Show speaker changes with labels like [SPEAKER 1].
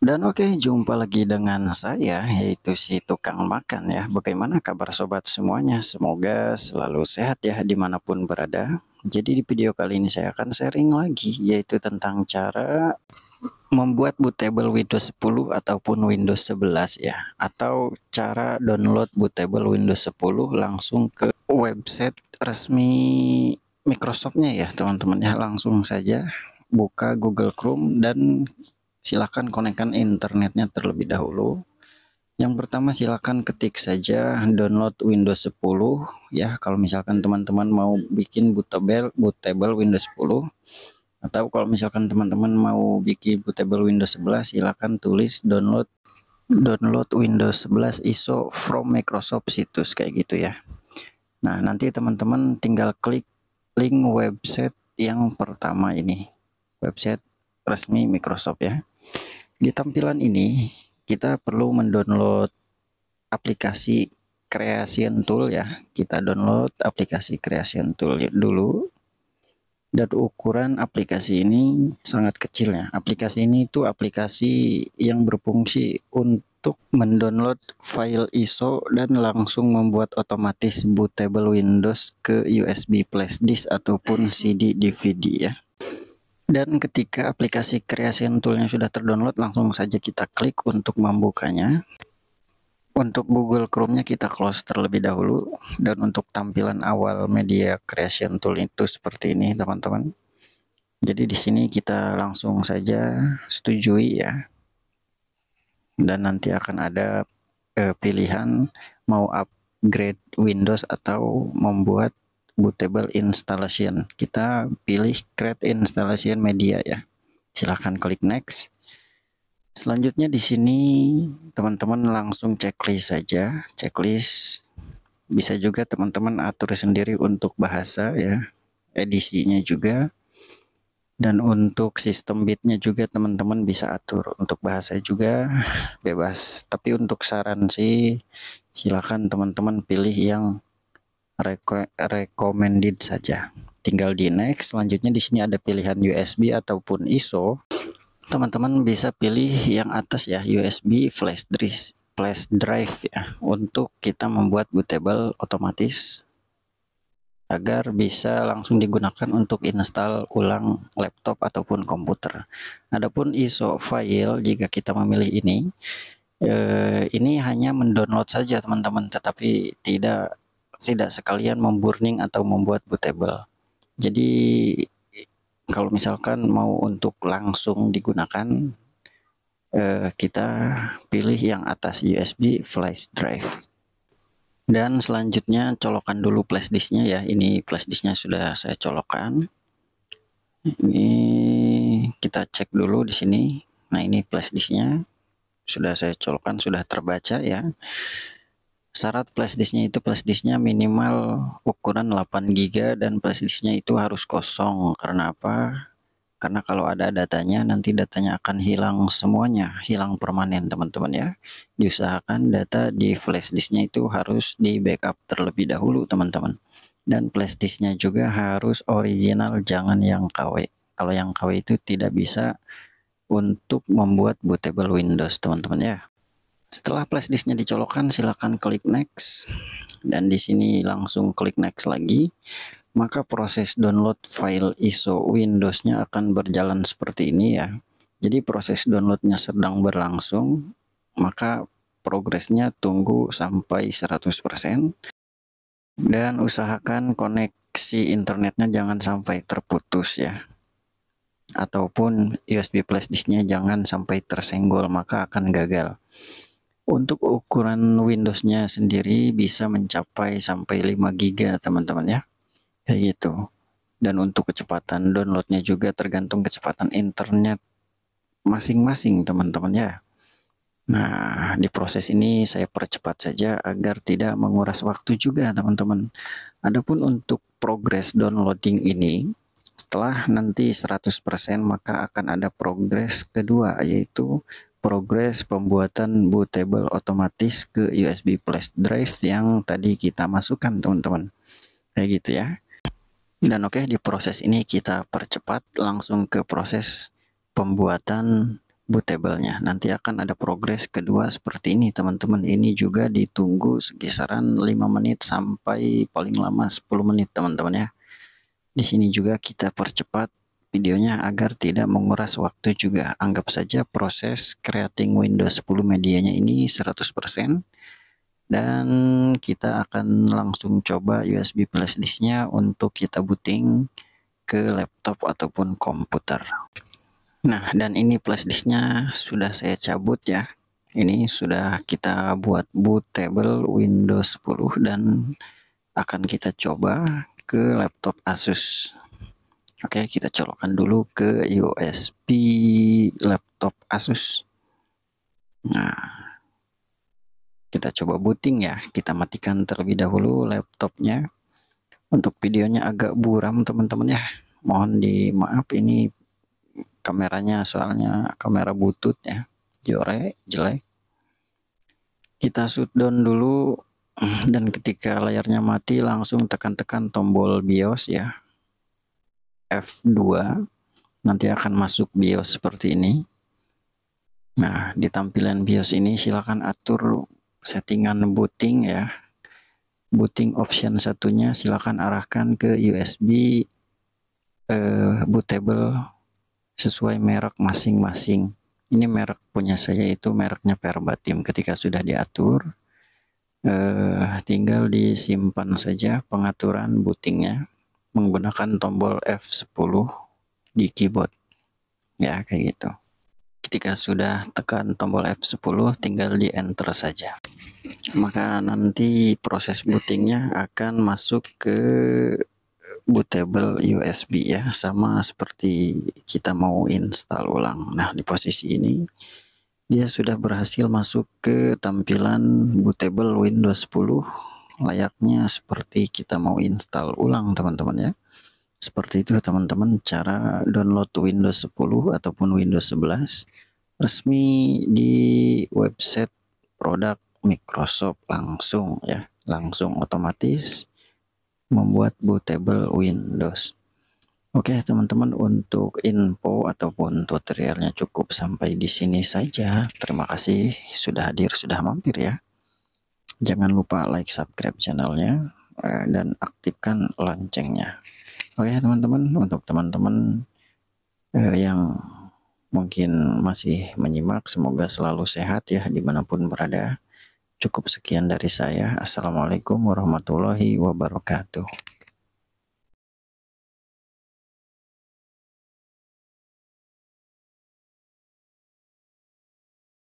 [SPEAKER 1] Dan oke, okay, jumpa lagi dengan saya yaitu si tukang makan ya. Bagaimana kabar sobat semuanya? Semoga selalu sehat ya dimanapun berada. Jadi di video kali ini saya akan sharing lagi yaitu tentang cara membuat bootable Windows 10 ataupun Windows 11 ya atau cara download bootable Windows 10 langsung ke website resmi Microsoftnya ya teman-teman ya langsung saja buka Google Chrome dan silahkan konekkan internetnya terlebih dahulu yang pertama silahkan ketik saja download Windows 10 ya kalau misalkan teman-teman mau bikin bootable bootable Windows 10 atau kalau misalkan teman-teman mau bikin bootable Windows 11 silahkan tulis download download Windows 11 ISO from Microsoft situs kayak gitu ya Nah nanti teman-teman tinggal klik link website yang pertama ini website resmi Microsoft ya di tampilan ini kita perlu mendownload aplikasi Creation Tool ya. Kita download aplikasi Creation Tool dulu. Dan ukuran aplikasi ini sangat kecil ya. Aplikasi ini itu aplikasi yang berfungsi untuk mendownload file ISO dan langsung membuat otomatis bootable Windows ke USB flash disk ataupun CD DVD ya. Dan ketika aplikasi Creation Toolnya sudah terdownload, langsung saja kita klik untuk membukanya. Untuk Google Chrome-nya kita close terlebih dahulu. Dan untuk tampilan awal media Creation Tool itu seperti ini, teman-teman. Jadi di sini kita langsung saja setujui ya. Dan nanti akan ada eh, pilihan mau upgrade Windows atau membuat bootable installation kita pilih create installation media ya silahkan klik next selanjutnya di sini teman-teman langsung checklist saja checklist bisa juga teman-teman atur sendiri untuk bahasa ya edisinya juga dan untuk sistem bitnya juga teman-teman bisa atur untuk bahasa juga bebas tapi untuk saran sih silahkan teman-teman pilih yang reko recommended saja tinggal di next selanjutnya di sini ada pilihan USB ataupun ISO teman-teman bisa pilih yang atas ya USB flash drive, flash drive ya untuk kita membuat bootable otomatis agar bisa langsung digunakan untuk install ulang laptop ataupun komputer. Adapun ISO file jika kita memilih ini eh, ini hanya mendownload saja teman-teman tetapi tidak tidak sekalian memburning atau membuat bootable. Jadi kalau misalkan mau untuk langsung digunakan eh, kita pilih yang atas USB flash drive. Dan selanjutnya colokan dulu flash disknya ya. Ini flash disknya sudah saya colokan. Ini kita cek dulu di sini. Nah ini flash disknya sudah saya colokan sudah terbaca ya syarat flash disknya itu flash disknya minimal ukuran 8 GB dan flash disknya itu harus kosong karena apa karena kalau ada datanya nanti datanya akan hilang semuanya hilang permanen teman-teman ya diusahakan data di flash disknya itu harus di backup terlebih dahulu teman-teman dan flash disknya juga harus original jangan yang KW kalau yang KW itu tidak bisa untuk membuat bootable Windows teman-teman ya setelah flashdisknya dicolokkan, silakan klik next dan di sini langsung klik next lagi. Maka proses download file ISO Windows-nya akan berjalan seperti ini ya. Jadi proses downloadnya sedang berlangsung, maka progresnya tunggu sampai 100% dan usahakan koneksi internetnya jangan sampai terputus ya ataupun USB flashdisknya jangan sampai tersenggol maka akan gagal untuk ukuran Windowsnya sendiri bisa mencapai sampai 5 GB teman-teman ya. Kayak gitu. Dan untuk kecepatan downloadnya juga tergantung kecepatan internet masing-masing teman-teman ya. Nah, di proses ini saya percepat saja agar tidak menguras waktu juga teman-teman. Adapun untuk progres downloading ini, setelah nanti 100% maka akan ada progres kedua yaitu progres pembuatan bootable otomatis ke USB flash drive yang tadi kita masukkan teman-teman kayak gitu ya dan oke okay, di proses ini kita percepat langsung ke proses pembuatan bootable-nya nanti akan ada progres kedua seperti ini teman-teman ini juga ditunggu sekisaran 5 menit sampai paling lama 10 menit teman-teman ya di sini juga kita percepat videonya agar tidak menguras waktu juga. Anggap saja proses creating Windows 10 medianya ini 100% dan kita akan langsung coba USB flash untuk kita booting ke laptop ataupun komputer. Nah, dan ini flash sudah saya cabut ya. Ini sudah kita buat bootable Windows 10 dan akan kita coba ke laptop Asus. Oke, kita colokkan dulu ke USB laptop Asus. Nah, kita coba booting ya. Kita matikan terlebih dahulu laptopnya. Untuk videonya agak buram teman-teman ya. Mohon dimaaf ini kameranya soalnya kamera butut ya. Jore, jelek. Kita shutdown dulu dan ketika layarnya mati langsung tekan-tekan tombol BIOS ya F2 nanti akan masuk BIOS seperti ini nah di tampilan BIOS ini silakan atur settingan booting ya booting option satunya silakan arahkan ke USB eh, bootable sesuai merek masing-masing ini merek punya saya itu mereknya verbatim ketika sudah diatur eh, tinggal disimpan saja pengaturan bootingnya menggunakan tombol F10 di keyboard ya kayak gitu ketika sudah tekan tombol F10 tinggal di enter saja maka nanti proses bootingnya akan masuk ke bootable USB ya sama seperti kita mau install ulang nah di posisi ini dia sudah berhasil masuk ke tampilan bootable Windows 10 layaknya seperti kita mau install ulang teman-teman ya seperti itu teman-teman cara download Windows 10 ataupun Windows 11 resmi di website produk Microsoft langsung ya langsung otomatis membuat bootable Windows Oke teman-teman untuk info ataupun tutorialnya cukup sampai di sini saja terima kasih sudah hadir sudah mampir ya Jangan lupa like, subscribe channelnya, eh, dan aktifkan loncengnya. Oke teman-teman, untuk teman-teman eh, yang mungkin masih menyimak, semoga selalu sehat ya dimanapun berada. Cukup sekian dari saya. Assalamualaikum warahmatullahi wabarakatuh.